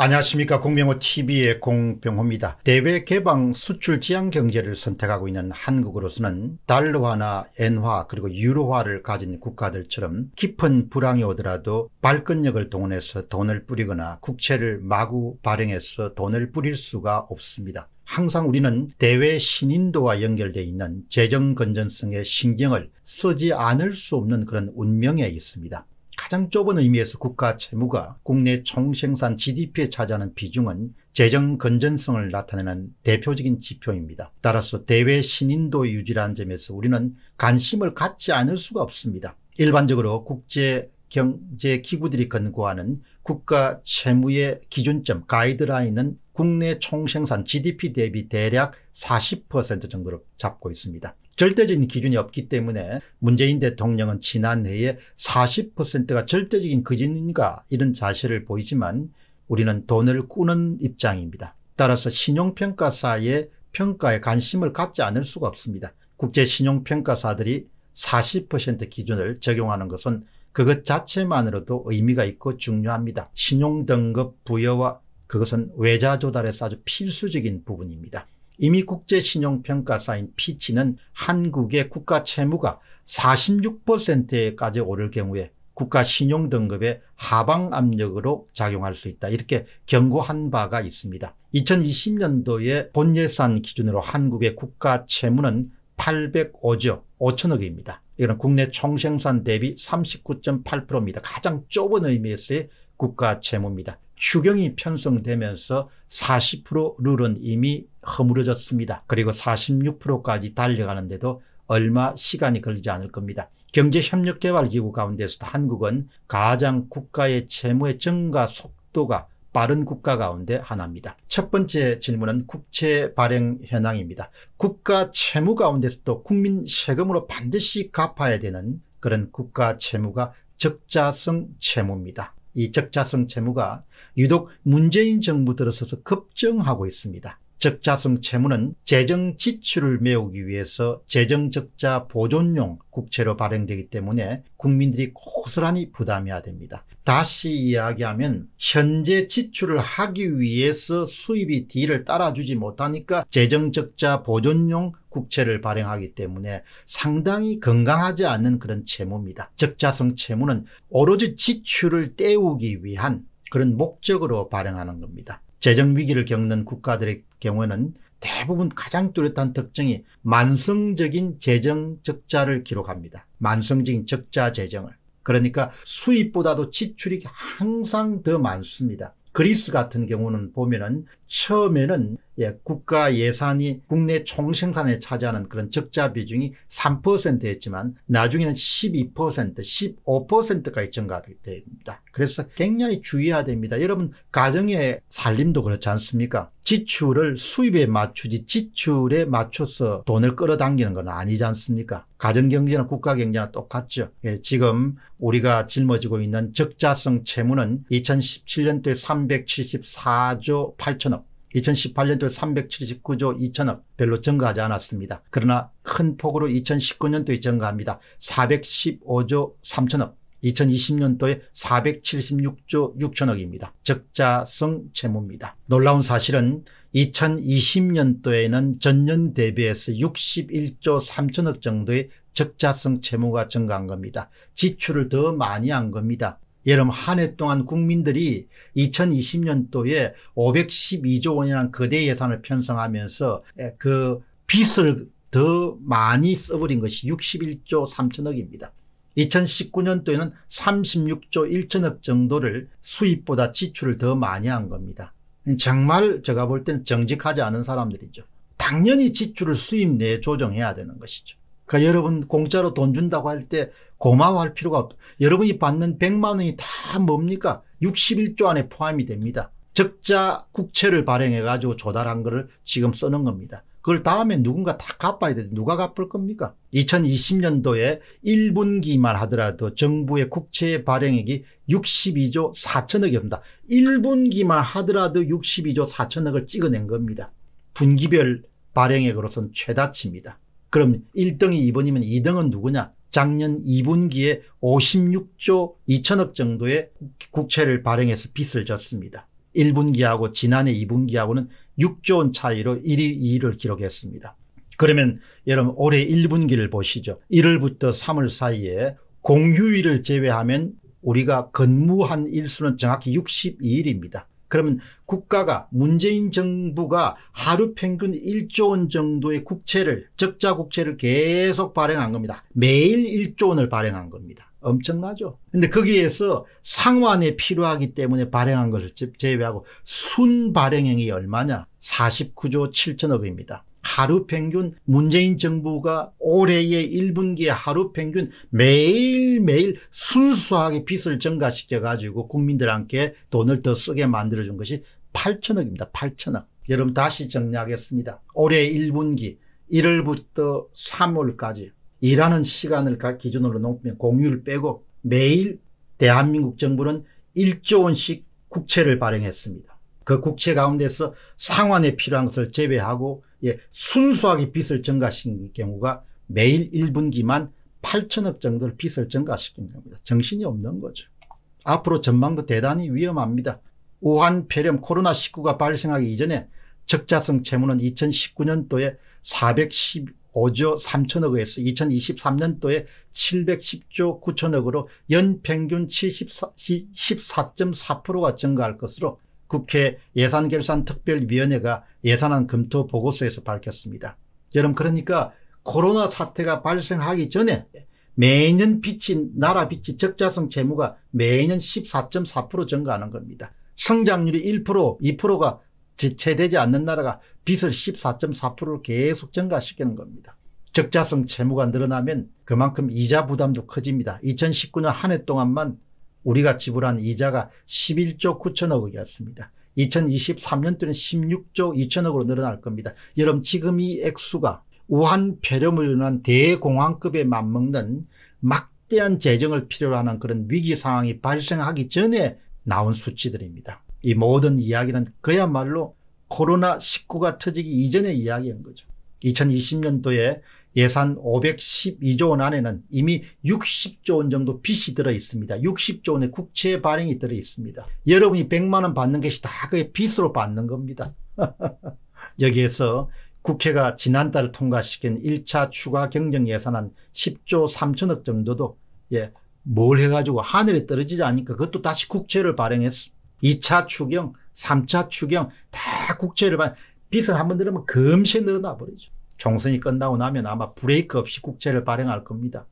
안녕하십니까 공명호TV의 공병호입니다. 대외 개방 수출 지향 경제를 선택하고 있는 한국으로서는 달러화나 엔화 그리고 유로화를 가진 국가들처럼 깊은 불황이 오더라도 발끈력을 동원해서 돈을 뿌리거나 국채를 마구 발행해서 돈을 뿌릴 수가 없습니다. 항상 우리는 대외 신인도와 연결되어 있는 재정 건전성의 신경을 쓰지 않을 수 없는 그런 운명에 있습니다. 가장 좁은 의미에서 국가 채무가 국내 총생산 GDP에 차지하는 비중은 재정 건전성을 나타내는 대표적인 지표입니다. 따라서 대외 신인도 유지라는 점에서 우리는 관심을 갖지 않을 수가 없습니다. 일반적으로 국제 경제 기구들이 권고하는 국가 채무의 기준점 가이드라인은 국내 총생산 GDP 대비 대략 40% 정도로 잡고 있습니다. 절대적인 기준이 없기 때문에 문재인 대통령은 지난해에 40%가 절대적인 기준인가 이런 자세를 보이지만 우리는 돈을 꾸는 입장입니다. 따라서 신용평가사의 평가에 관심을 갖지 않을 수가 없습니다. 국제신용평가사들이 40% 기준을 적용하는 것은 그것 자체만으로도 의미가 있고 중요합니다. 신용등급 부여와 그것은 외자 조달에서 아주 필수적인 부분입니다. 이미 국제신용평가 사인 피치는 한국의 국가 채무가 46%까지 오를 경우에 국가 신용 등급의 하방 압력으로 작용할 수 있다. 이렇게 경고한 바가 있습니다. 2020년도에 본 예산 기준으로 한국의 국가 채무는 805조 5천억입니다. 이거는 국내 총생산 대비 39.8%입니다. 가장 좁은 의미에서의 국가 채무입니다. 추경이 편성되면서 40% 룰은 이미 허물어졌습니다. 그리고 46%까지 달려가는데도 얼마 시간이 걸리지 않을 겁니다. 경제협력개발기구 가운데서도 한국은 가장 국가의 채무의 증가 속도가 빠른 국가 가운데 하나입니다. 첫 번째 질문은 국채 발행 현황입니다. 국가 채무 가운데서도 국민 세금으로 반드시 갚아야 되는 그런 국가 채무가 적자성 채무입니다. 이적 자성 채무가 유독 문재인 정부 들어서서 급증하고 있습니다. 적자성 채무는 재정 지출을 메우기 위해서 재정적자 보존용 국채로 발행되기 때문에 국민들이 고스란히 부담해야 됩니다. 다시 이야기하면 현재 지출을 하기 위해서 수입이 뒤를 따라주지 못하니까 재정적자 보존용 국채를 발행하기 때문에 상당히 건강하지 않은 그런 채무입니다. 적자성 채무는 오로지 지출을 때우기 위한 그런 목적으로 발행하는 겁니다. 재정 위기를 겪는 국가들의 경우에는 대부분 가장 뚜렷한 특징이 만성적인 재정 적자를 기록합니다. 만성적인 적자 재정을. 그러니까 수입보다도 지출이 항상 더 많습니다. 그리스 같은 경우는 보면은 처음에는 예, 국가 예산이 국내 총생산에 차지하는 그런 적자 비중이 3%였지만 나중에는 12% 15%까지 증가됩니다. 그래서 굉장히 주의해야 됩니다. 여러분 가정의 살림도 그렇지 않습니까? 지출을 수입에 맞추지 지출에 맞춰서 돈을 끌어당기는 건 아니지 않습니까? 가정경제나 국가경제나 똑같죠. 예, 지금 우리가 짊어지고 있는 적자성 채무는 2017년도에 374조 8천억 2018년도 에 379조 2천억 별로 증가하지 않았습니다. 그러나 큰 폭으로 2019년도에 증가합니다. 415조 3천억 2020년도에 476조 6천억입니다. 적자성 채무입니다. 놀라운 사실은 2020년도에는 전년 대비해서 61조 3천억 정도의 적자성 채무가 증가한 겁니다. 지출을 더 많이 한 겁니다. 여름 한해 동안 국민들이 2020년도에 512조 원이라는 거대 예산을 편성하면서 예, 그 빚을 더 많이 써버린 것이 61조 3천억입니다. 2019년도에는 36조 1천억 정도를 수입보다 지출을 더 많이 한 겁니다. 정말 제가 볼 때는 정직하지 않은 사람들이죠. 당연히 지출을 수입 내에 조정해야 되는 것이죠. 그러니까 여러분 공짜로 돈 준다고 할때 고마워할 필요가 없다. 여러분이 받는 100만 원이 다 뭡니까? 61조 안에 포함이 됩니다. 적자 국채를 발행해 가지고 조달한 거를 지금 쓰는 겁니다. 그걸 다음에 누군가 다 갚아야 돼. 누가 갚을 겁니까? 2020년도에 1분기만 하더라도 정부의 국채 발행액이 62조 4천억이니다 1분기만 하더라도 62조 4천억을 찍어낸 겁니다. 분기별 발행액으로선 최다치입니다. 그럼 1등이 2번이면 2등은 누구냐? 작년 2분기에 56조 2천억 정도의 국채를 발행해서 빚을 졌습니다. 1분기하고 지난해 2분기하고는 6조 원 차이로 1위 2위를 기록했습니다. 그러면 여러분 올해 1분기를 보시죠. 1월부터 3월 사이에 공휴일을 제외하면 우리가 근무한 일수는 정확히 62일입니다. 그러면 국가가 문재인 정부가 하루 평균 1조 원 정도의 국채를 적자 국채를 계속 발행한 겁니다. 매일 1조 원을 발행한 겁니다. 엄청나죠. 근데 거기에서 상환에 필요하기 때문에 발행한 것을 제외하고 순 발행액이 얼마냐? 49조 7천억입니다. 하루 평균 문재인 정부가 올해의 1분기에 하루 평균 매일매일 순수하게 빚을 증가시켜 가지고 국민들한테 돈을 더 쓰게 만들어 준 것이 8천억입니다. 8천억. 여러분 다시 정리하겠습니다. 올해 1분기 1월부터 3월까지 일하는 시간을 기준으로 놓으면 공휴일 빼고 매일 대한민국 정부는 1조 원씩 국채를 발행했습니다. 그 국채 가운데서 상환에 필요한 것을 제외하고 예, 순수하게 빚을 증가시킨 경우가 매일 1분기만 8천억 정도를 빚을 증가시킨 겁니다. 정신이 없는 거죠. 앞으로 전망도 대단히 위험합니다. 우한 폐렴 코로나19가 발생하기 이전에 적자성 채무는 2019년도에 415조 3천억에서 2023년도에 710조 9천억으로 연평균 14.4%가 증가할 것으로 국회 예산결산특별위원회가 예산안 검토 보고서에서 밝혔습니다. 여러분 그러니까 코로나 사태가 발생하기 전에 매년 빚이 나라 빚이 적자성 채무가 매년 14.4% 증가하는 겁니다. 성장률이 1% 2%가 지체되지 않는 나라가 빚을 14.4%를 계속 증가시키는 겁니다. 적자성 채무가 늘어나면 그만큼 이자 부담도 커집니다. 2019년 한 해 동안만 우리가 지불한 이자가 11조 9천억이었습니다. 2023년도는 16조 2천억으로 늘어날 겁니다. 여러분 지금 이 액수가 우한 폐렴을 인한 대공황급에 맞먹는 막대한 재정을 필요로 하는 그런 위기 상황이 발생하기 전에 나온 수치들입니다. 이 모든 이야기는 그야말로 코로나19가 터지기 이전의 이야기인 거죠. 2020년도에 예산 512조 원 안에는 이미 60조 원 정도 빚이 들어 있습니다. 60조 원의 국채 발행이 들어 있습니다. 여러분이 100만 원 받는 것이 다 그게 빚으로 받는 겁니다. 여기에서 국회가 지난달 통과시킨 1차 추가 경정 예산안 10조 3천억 정도도 예, 뭘 해가지고 하늘에 떨어지지 않으니까 그것도 다시 국채를 발행했어. 2차 추경, 3차 추경 다 국채를 발행. 빚을 한 번 들으면 금세 늘어나 버리죠. 총선이 끝나고 나면 아마 브레이크 없이 국채를 발행할 겁니다.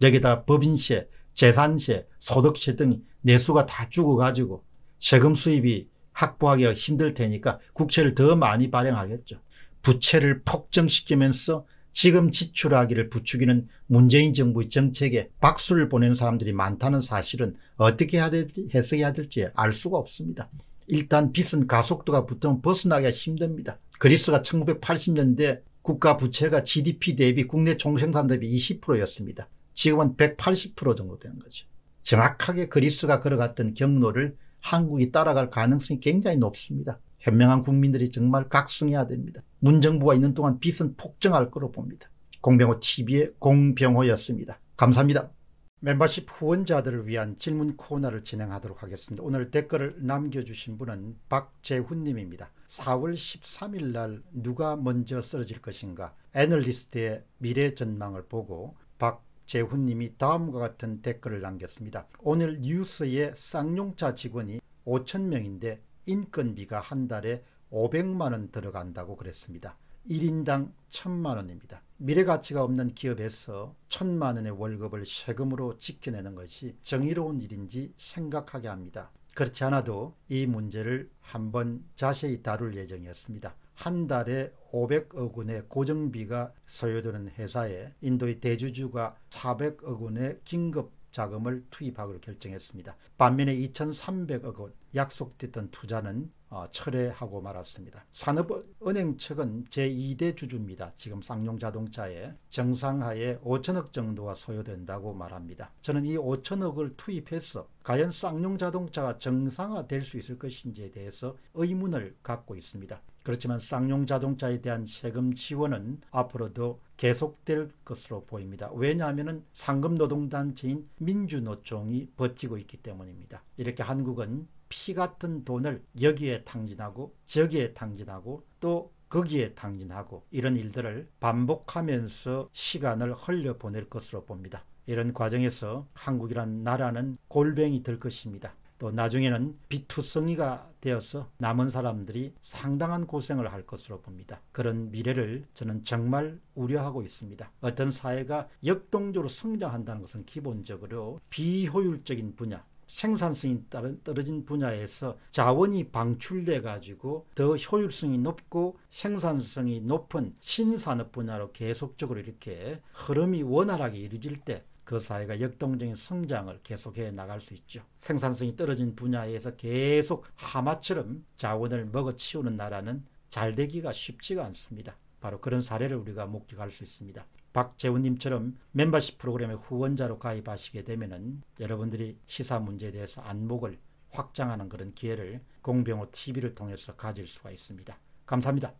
여기다 법인세, 재산세, 소득세 등 내수가 다 죽어가지고 세금 수입이 확보하기가 힘들 테니까 국채를 더 많이 발행하겠죠. 부채를 폭증시키면서 지금 지출하기를 부추기는 문재인 정부의 정책에 박수를 보내는 사람들이 많다는 사실은 어떻게 해야 될지, 해석해야 될지 알 수가 없습니다. 일단 빚은 가속도가 붙으면 벗어나기가 힘듭니다. 그리스가 1980년대 국가 부채가 GDP 대비 국내 총생산 대비 20%였습니다. 지금은 180% 정도 되는 거죠. 정확하게 그리스가 걸어갔던 경로를 한국이 따라갈 가능성이 굉장히 높습니다. 현명한 국민들이 정말 각성해야 됩니다. 문정부가 있는 동안 빚은 폭증할 거로 봅니다. 공병호 TV의 공병호였습니다. 감사합니다. 멤버십 후원자들을 위한 질문 코너를 진행하도록 하겠습니다. 오늘 댓글을 남겨주신 분은 박재훈님입니다. 4월 13일 날 누가 먼저 쓰러질 것인가 애널리스트의 미래 전망을 보고 박재훈님이 다음과 같은 댓글을 남겼습니다. 오늘 뉴스에 쌍용차 직원이 5천명인데 인건비가 한 달에 500만원 들어간다고 그랬습니다. 1인당 1천만원입니다 미래 가치가 없는 기업에서 천만 원의 월급을 세금으로 지켜내는 것이 정의로운 일인지 생각하게 합니다. 그렇지 않아도 이 문제를 한번 자세히 다룰 예정이었습니다. 한 달에 500억 원의 고정비가 소요되는 회사에 인도의 대주주가 400억 원의 긴급 자금을 투입하기로 결정했습니다. 반면에 2,300억 원 약속됐던 투자는 어, 철회하고 말았습니다. 산업은행 측은 제2대 주주입니다. 지금 쌍용자동차에 정상하에 5천억 정도가 소요된다고 말합니다. 저는 이 5천억을 투입해서 과연 쌍용자동차가 정상화될 수 있을 것인지에 대해서 의문을 갖고 있습니다. 그렇지만 쌍용자동차에 대한 세금 지원은 앞으로도 계속될 것으로 보입니다. 왜냐하면 상금노동단체인 민주노총이 버티고 있기 때문입니다. 이렇게 한국은 피 같은 돈을 여기에 여 탕진하고 저기에 탕진하고 또 거기에 탕진하고 이런 일들을 반복하면서 시간을 흘려보낼 것으로 봅니다. 이런 과정에서 한국이란 나라는 골뱅이 될 것입니다. 또 나중에는 비투성이가 되어서 남은 사람들이 상당한 고생을 할 것으로 봅니다. 그런 미래를 저는 정말 우려하고 있습니다. 어떤 사회가 역동적으로 성장한다는 것은 기본적으로 비효율적인 분야, 생산성이 떨어진 분야에서 자원이 방출돼 가지고 더 효율성이 높고 생산성이 높은 신산업 분야로 계속적으로 이렇게 흐름이 원활하게 이루어질 때 그 사회가 역동적인 성장을 계속해 나갈 수 있죠. 생산성이 떨어진 분야에서 계속 하마처럼 자원을 먹어치우는 나라는 잘 되기가 쉽지가 않습니다. 바로 그런 사례를 우리가 목격할 수 있습니다. 박재훈님처럼 멤버십 프로그램의 후원자로 가입하시게 되면 여러분들이 시사 문제에 대해서 안목을 확장하는 그런 기회를 공병호 TV를 통해서 가질 수가 있습니다. 감사합니다.